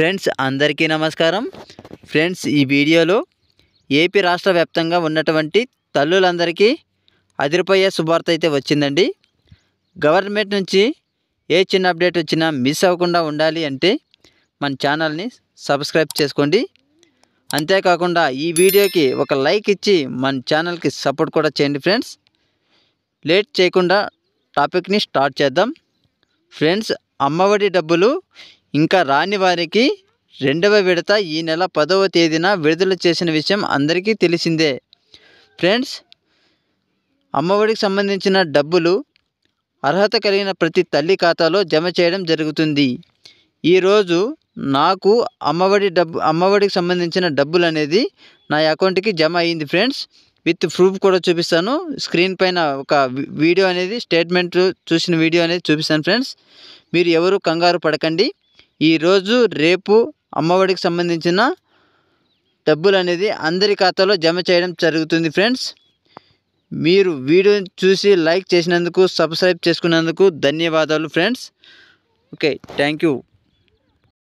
friends అందరికీ నమస్కారం friends ఈ వీడియోలో ఏపీ రాష్ట్ర వ్యాప్తంగా ఉన్నటువంటి తల్లులందరికీ అదిరిపోయే శుభార్త అయితే వచ్చిందండి గవర్నమెంట్ నుంచి ఏ చిన్న అప్డేట్ వచ్చినా మిస్ అవ్వకుండా ఉండాలి అంటే మన ఛానల్ని సబ్స్క్రైబ్ చేసుకోండి అంతేకాకుండా ఈ వీడియోకి ఒక లైక్ ఇచ్చి మన ఛానల్కి సపోర్ట్ కూడా చేయండి ఫ్రెండ్స్ లేట్ చేయకుండా టాపిక్ని స్టార్ట్ చేద్దాం ఫ్రెండ్స్ అమ్మఒడి డబ్బులు ఇంకా రాని వారికి రెండవ విడత ఈ నెల పదవ తేదీన విడుదల చేసిన విషయం అందరికీ తెలిసిందే ఫ్రెండ్స్ అమ్మఒడికి సంబంధించిన డబ్బులు అర్హత కలిగిన ప్రతి తల్లి ఖాతాలో జమ చేయడం జరుగుతుంది ఈరోజు నాకు అమ్మఒడి డబ్బు అమ్మఒడికి సంబంధించిన డబ్బులు అనేది నా అకౌంట్కి జమ అయ్యింది ఫ్రెండ్స్ విత్ ప్రూఫ్ కూడా చూపిస్తాను స్క్రీన్ పైన ఒక వీడియో అనేది స్టేట్మెంట్ చూసిన వీడియో అనేది చూపిస్తాను ఫ్రెండ్స్ మీరు ఎవరు కంగారు పడకండి ఈరోజు రేపు అమ్మఒడికి సంబంధించిన డబ్బులు అనేది అందరి ఖాతాలో జమ చేయడం జరుగుతుంది ఫ్రెండ్స్ మీరు వీడియోని చూసి లైక్ చేసినందుకు సబ్స్క్రైబ్ చేసుకున్నందుకు ధన్యవాదాలు ఫ్రెండ్స్ ఓకే థ్యాంక్ యూ